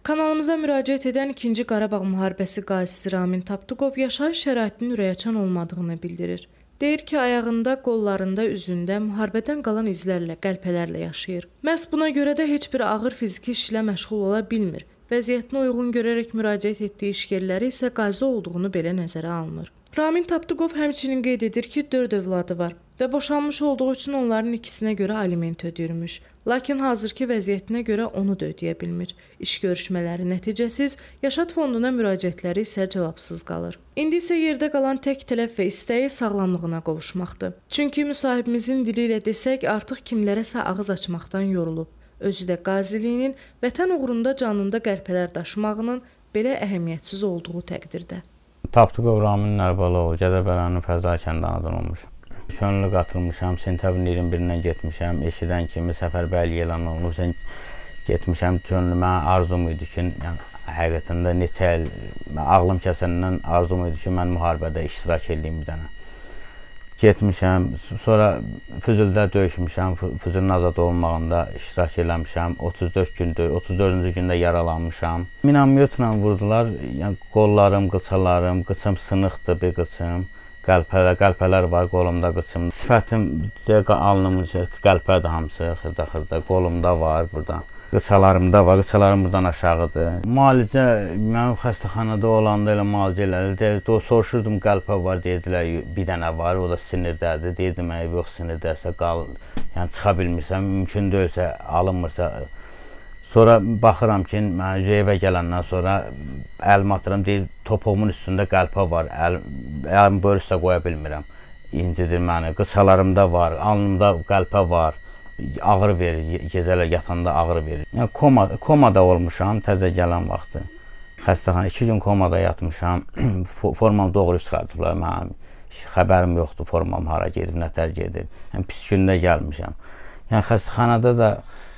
Kanalımıza müraciət edən 2-ci Qarabağ müharibəsi qazisi Ramin Tapdıqov yaşayış şəraitinin ürəyəçən olmadığını bildirir. Deyir ki, ayağında, qollarında, üzündə müharibədən qalan izlərlə, qəlpələrlə yaşayır. Məhz buna görə də heç bir ağır fiziki işlə məşğul ola bilmir. Vəziyyətinə uyğun görərək müraciət etdiyi iş yerləri isə qazi olduğunu belə nəzərə almır. Ramin Tapdıqov həmçinin qeyd edir ki, 4 övladı var və boşanmış olduğu üçün onların ikisinə görə aliment ödəyirmiş. Lakin hazırki vəziyyətinə görə onu da ödəyə bilmir. İş görüşmələri nəticəsiz, yaşat fonduna müraciətləri isə cavabsız qalır. İndi isə yerdə qalan tək tələb və istəyi sağlamlığına qovuşmaqdır. Çünki müsahibimizin dili ilə desək, artıq kimlərəsə ağız açmaqdan yorulub. Özü də qaziliyinin vətən uğrunda canında qərpələr daşımağının belə əhəmiyyətsiz olduğu təqdirdə. Tapdıq Övrəmin Nərbaloğlu Gədəbələnin Fəza kəndi anadan olmuşam könüllü qatılmışam, sentyabrın 21-dən getmişəm, eşidən kimi səfərbərlik elan olunub, sən getmişəm, könlümə arzum idi ki, yəni, həqiqətində neçə il, ağlım kəsəndən arzum idi ki, mən müharibədə iştirak edeyim bir dənə getmişəm. Sonra Füzüldə döyüşmüşəm. Füzülün azad olunmağında iştirak eləmişəm. 34 gündür, 34-cü gündə yaralanmışam. Minamyotla vurdular. Yəni qollarım, qıçalarım, qıçım sınıqdı bir qıçım qəlpələr, qəlpələr var qolumda, qıçımda. Sifətimdə, alnımın qəlpədir hamısı, xırda-xırda qolumda var burdan. Qıçalarımda var, qıçalarım burdan aşağıdır. Müalicə mənim xəstəxanada olanda elə müalicə elədi. Soruşurdum qəlpə var, dedilər bir dənə var, o da sinirdədir. Dedim, yox sinirdəsə qal, yəni çıxa bilmirsən, mümkün deyilsə alınmırsa Sonra baxıram ki, mən evə gələndən sonra əlim atıram, deyir, topuğumun üstündə qəlpə var, əl, əlim yəni böyür üstə qoya bilmirəm. İncidir məni, qıçalarımda var, alnımda qəlpə var, ağrı verir, gecələr yatanda ağrı verir. Yəni, koma, komada olmuşam təzə gələn vaxtı. Xəstəxana, iki gün komada yatmışam, formam doğru çıxardıblar mənim. Xəbərim yoxdur, formam hara gedib, nətər gedib. Yəni, pis gündə gəlmişəm. Yəni, xəstəxanada da,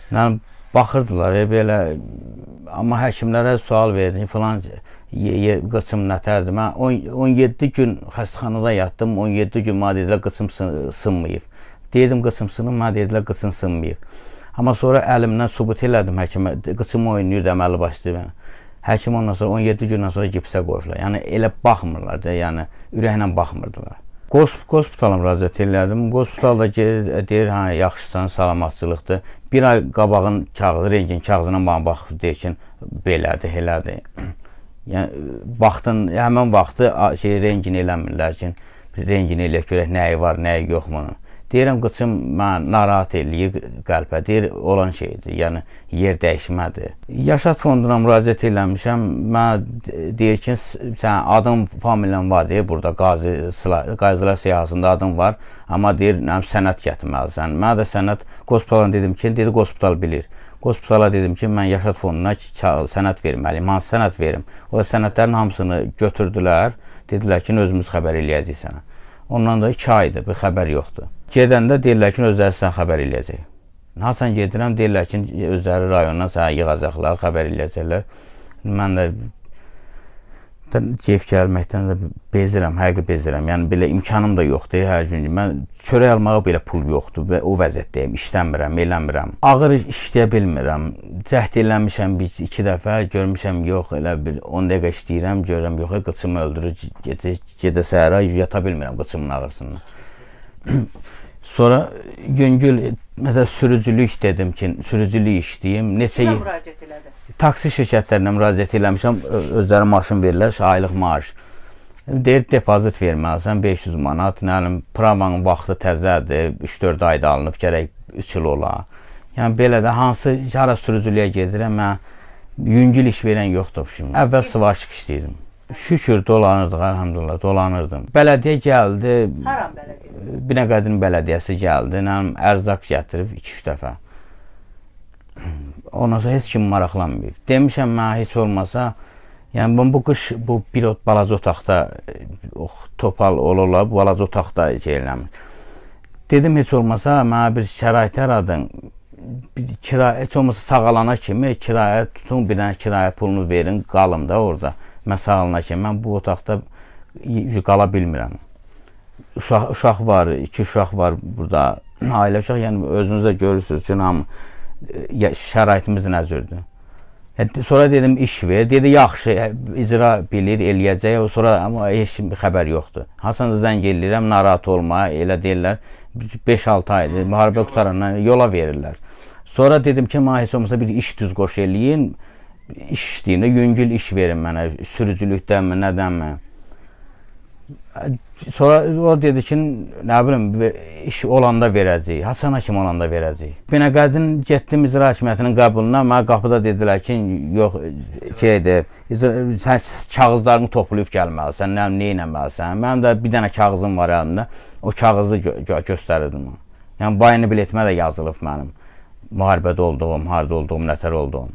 yəni, baxırdılar e, belə amma həkimlərə sual verdim filan qıçım nətərdir. Mən 17 gün xəstəxanada yatdım. 17 gün mənə dedilər qıçım sınmayıb. Dedim qıçım sınıb, mənə dedilər qıçın sınmayıb. Amma sonra əlimdən sübut elədim həkimə. Qıçım oynayır əməli başlayıb. Yəni. Həkim ondan sonra 17 gündən sonra gipsə qoyublar. Yəni elə baxmırlar da, yəni ürəklə baxmırdılar. Qospitala müraciət elədim. Qospitalda deyir, hə, yaxşısan, salamatçılıqdır. Bir ay qabağın kağızı, rengin kağızına mənə baxıb deyir ki, belədir, elədir. Yəni vaxtın həmin vaxtı şey rengin eləmirlər ki, rengin elə görək nəyi var, nəyi yox bunun. Deyirəm qıçım mən narahat eləyir qəlbə. Deyir olan şeydir. Yəni yer dəyişmədir. Yaşat fonduna müraciət eləmişəm. Mən deyir ki, sənin adın, familiyan var deyə burada Qazi Qazılar siyahısında adın var, amma deyir nəm sənəd gətirməlisən. Mən də sənəd qospitala dedim ki, dedi qospital bilir. Qospitala dedim ki, mən Yaşat fonduna sənəd verməliyəm. Hansı sənəd verim? O sənədlərin hamısını götürdülər. Dedilər ki, özümüz xəbər eləyəcəyik sənə. Ondan da 2 aydır, bir xəbər yoxdur. Gedəndə deyirlər ki, özləri sizə xəbər eləyəcək. Hasan gedirəm, deyirlər ki, özləri rayondan sənə yığacaqlar, xəbər eləyəcəklər. Mən də keyf gəlməkdən də bezirəm, həqiqi bezirəm. Yəni belə imkanım da yoxdur hər gün. Mən çörək almağa belə pul yoxdur və o vəziyyətdəyəm. İşləmirəm, eləmirəm. Ağır işləyə bilmirəm. Cəhd eləmişəm bir 2 dəfə, görmüşəm yox, elə bir 10 dəqiqə işləyirəm, görürəm yox, e, qıçım öldürür. Gedə gedə səhərə yata bilmirəm qıçımın ağrısından. Sonra yüngül Məsələn, sürücülük dedim ki, sürücülük işləyim. Neçə il müraciət elədi? Taksi şirkətlərinə müraciət eləmişəm. Özləri maşın verirlər, aylıq maaş. Deyir, depozit verməlisən 500 manat. Nə bilim, pravanın vaxtı təzədir, 3-4 ayda alınıb, gərək 3 il ola. Yəni belə də hansı hara sürücülüyə gedirəm, mən yüngül iş verən yoxdur şimdi. Əvvəl sıvaşıq işləyirdim. Şükür dolanırdıq, elhamdülillah, dolanırdım. Bələdiyyə gəldi. Haram bələdiyyə? Binəqədin bələdiyyəsi gəldi. İnanım, ərzaq gətirib 2-3 dəfə. Ondan sonra heç kim maraqlanmayıb. Demişəm mənə heç olmasa, yəni mən bu qış bu bir ot balaca otaqda oh, topal olurlar, bu balaca otaqda eləmir. Dedim heç olmasa mənə bir şərait yaradın. Bir kirayə heç olmasa sağalana kimi kirayə tutun, bir dənə kirayə pulunu verin, qalım da orada. Məsələn ki, mən bu otaqda qala bilmirəm. Uşaq, uşaq var, iki uşaq var burada. Ailə uşaq, yəni özünüz də görürsüz ki, nam şəraitimiz nəzərdür. Hə, sonra dedim iş ver. Dedi yaxşı, hə, icra bilir, eləyəcək. Sonra amma heç bir xəbər yoxdur. Hasan zəng eləyirəm, narahat olma, elə deyirlər. 5-6 aydır müharibə qutarandan yola verirlər. Sonra dedim ki, mən heç olmasa bir iş düz qoş eləyin iş işləyim də, yüngül iş verin mənə, sürücülükdənmi, nədənmi. Sonra o dedi ki, nə bilim, iş olanda verəcəyik, Hasan Hakim olanda verəcəyik. Binəqədin getdim icra hakimiyyətinin qəbuluna, mənə qapıda dedilər ki, yox, şeydir, sən kağızlarını toplayıb gəlməlisən, nə, nə eləməlisən. Mənim də bir dənə kağızım var əlimdə, o kağızı gö gö göstərirdim. Yəni, bayını biletimə də yazılıb mənim, müharibədə olduğum, harada olduğum, nətər olduğum.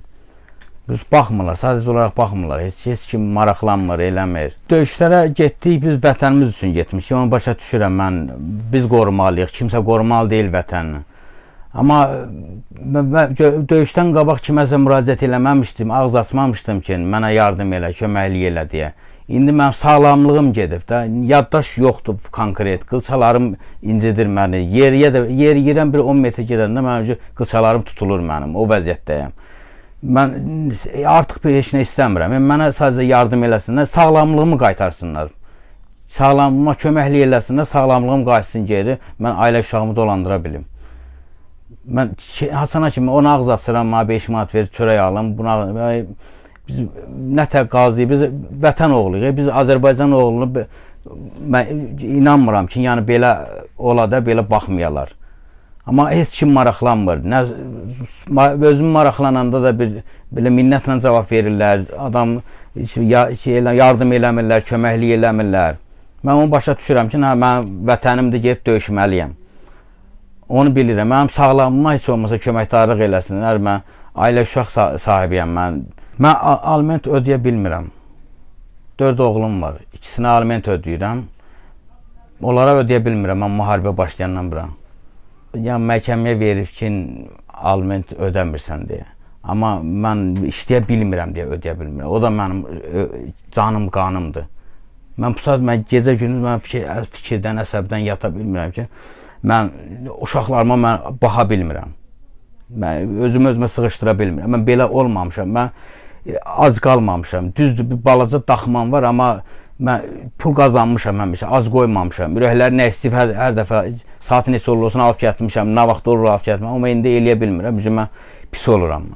Düz baxmırlar, sadəcə olaraq baxmırlar. Heç heç kim maraqlanmır, eləmir. Döyüşlərə getdik, biz vətənimiz üçün getmişik. Onu başa düşürəm mən. Biz qorumalıyıq, kimsə qorumalı deyil vətənini. Amma döyüşdən qabaq kiməsə müraciət eləməmişdim, ağız açmamışdım ki, mənə yardım elə, köməklik elə deyə. İndi mənim sağlamlığım gedib də, yaddaş yoxdur konkret. Qılçalarım incidir məni. Yeriyə də yer yerən bir 10 metr gedəndə mənim qılçalarım tutulur mənim. O vəziyyətdəyəm mən artıq bir heç nə istəmirəm. Yəni mənə sadəcə yardım eləsinlər, sağlamlığımı qaytarsınlar. Sağlamlığıma köməklik eləsinlər, sağlamlığım qayıtsın geri, mən ailə uşağımı dolandıra bilim. Mən Həsana kimi ona ağız açıram, mənə 5 manat verir, çörək alım. Buna biz nə tək qazıyıq, biz vətən oğluyuq. Biz Azərbaycan oğlunu mən inanmıram ki, yəni belə ola da belə baxmayalar. Amma heç kim maraqlanmır. Nə özüm maraqlananda da bir belə minnətlə cavab verirlər. Adam ya, şey, yardım eləmirlər, köməklik eləmirlər. Mən onu başa düşürəm ki, hə mən vətənimdir, gedib döyüşməliyəm. Onu bilirəm. Mənim sağlamlığıma heç olmasa köməkdarlıq eləsinlər. Mən ailə uşaq sahibiyəm mən. Mən aliment ödəyə bilmirəm. 4 oğlum var. İkisinə aliment ödəyirəm. Onlara ödəyə bilmirəm. Mən müharibə başlayandan bura yəni məhkəməyə verib ki, aliment ödəmirsən deyə. Amma mən işləyə bilmirəm deyə ödəyə bilmirəm. O da mənim e, canım, qanımdır. Mən bu saat mən gecə gündüz mən fikir, fikirdən, əsəbdən yata bilmirəm ki, mən uşaqlarıma mən baxa bilmirəm. Mən özümü özümə sığışdıra bilmirəm. Mən belə olmamışam. Mən e, ac qalmamışam. Düzdür, bir balaca daxmam var, amma mən pul qazanmışam həmişə, az qoymamışam. Ürəklər nə istəyir hər, hər dəfə Saat neçə olur olsun alıb gətirmişəm, nə vaxt olur alıb gətirmişəm, amma indi eləyə bilmirəm, üzümə pis oluram.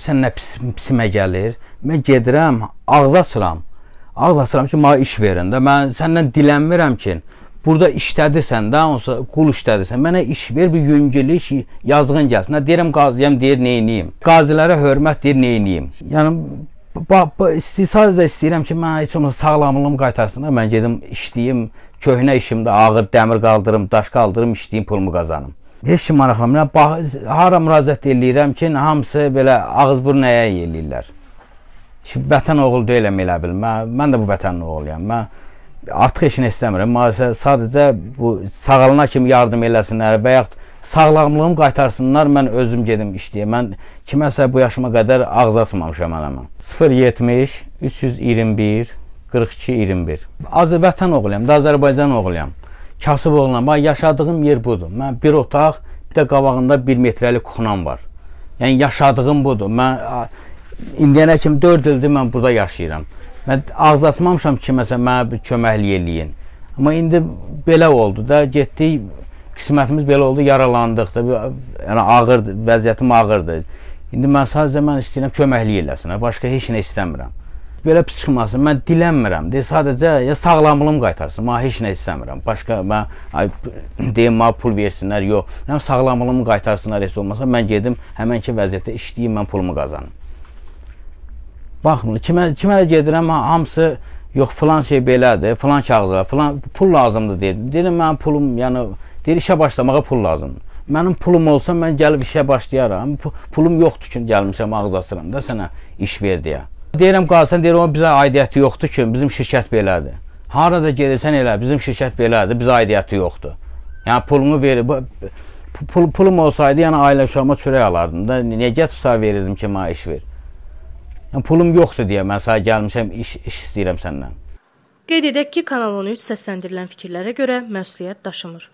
Sən nə pis, pisimə gəlir? Mən gedirəm, ağza sıram. Ağza sıram ki, mənə iş verin də. Mən səndən dilənmirəm ki, burada işlədirsən də, onsa qul işlədirsən. Mənə iş ver, bir yüngüllik, yazığın gəlsin. Nə hə, deyirəm qaziyəm, deyir nə edeyim. Qazilərə hörmət deyir nə edeyim. Yəni sadəcə istəyirəm ki, mən heç olmasa sağlamlığım qaytarsın. Mən gedim işləyim, köhnə işimdə ağır dəmir qaldırım, daş qaldırım, işləyim, pulumu qazanım. Heç kim maraqlanmır. Hara müraciət eləyirəm ki, hamısı belə ağız burun nəyə eləyirlər. Şimdi vətən oğul deyiləm elə bil. Mən, mən də bu vətənin oğluyam. Mən artıq işini istəmirəm. Mən sadəcə bu sağalana kimi yardım eləsinlər və yaxud sağlamlığım qaytarsınlar, mən özüm gedim işləyəm. Mən kiməsə bu yaşıma qədər ağız açmamışam mənə. 070 321 42 21. Azərbaycan oğluyam, da Azərbaycan oğluyam. Kasıb oğluyam. Bax yaşadığım yer budur. Mən bir otaq, bir də qabağında 1 metrəlik kuxnam var. Yəni yaşadığım budur. Mən indiyənə kimi 4 ildir mən burada yaşayıram. Mən ağız açmamışam kiməsə mənə köməklik eləyin. Amma indi belə oldu da, getdik qismətimiz belə oldu, yaralandıq da. Yəni ağırdı, vəziyyətim ağırdı. İndi mən sadəcə mən istəyirəm köməklik eləsinə, hə, başqa heç nə istəmirəm. Belə pis çıxmasın. Mən dilənmirəm. Deyə sadəcə ya sağlamlığım qaytarsın. Mən heç nə istəmirəm. Başqa mən ay, deyim mənə pul versinlər, yox. Mən sağlamlığımı qaytarsınlar heç olmasa mən gedim həmənki vəziyyətdə işləyim, mən pulumu qazanım. Baxın, kimə kimə gedirəm, hamısı yox filan şey belədir, filan kağızlar, filan pul lazımdır deyir. Deyirəm mənim pulum, yəni Deyir işə başlamağa pul lazımdır. Mənim pulum olsa mən gəlib işə başlayaram. Pulum yoxdur ki, gəlmişəm ağzasıram da sənə iş ver deyə. Deyirəm qalsan, deyir o bizə aidiyyəti yoxdur ki, bizim şirkət belədir. Harada gedirsən elə, bizim şirkət belədir, bizə aidiyyəti yoxdur. Yəni pulunu verib pul, pulum olsaydı, yəni ailə uşağıma çörək alardım da. Niyə gətirsə verirdim ki, mənə iş ver. Yəni pulum yoxdur deyə mən sənə gəlmişəm, iş, iş istəyirəm səndən. Qeyd edək ki, Kanal 13 səsləndirilən fikirlərə görə məsuliyyət daşımır.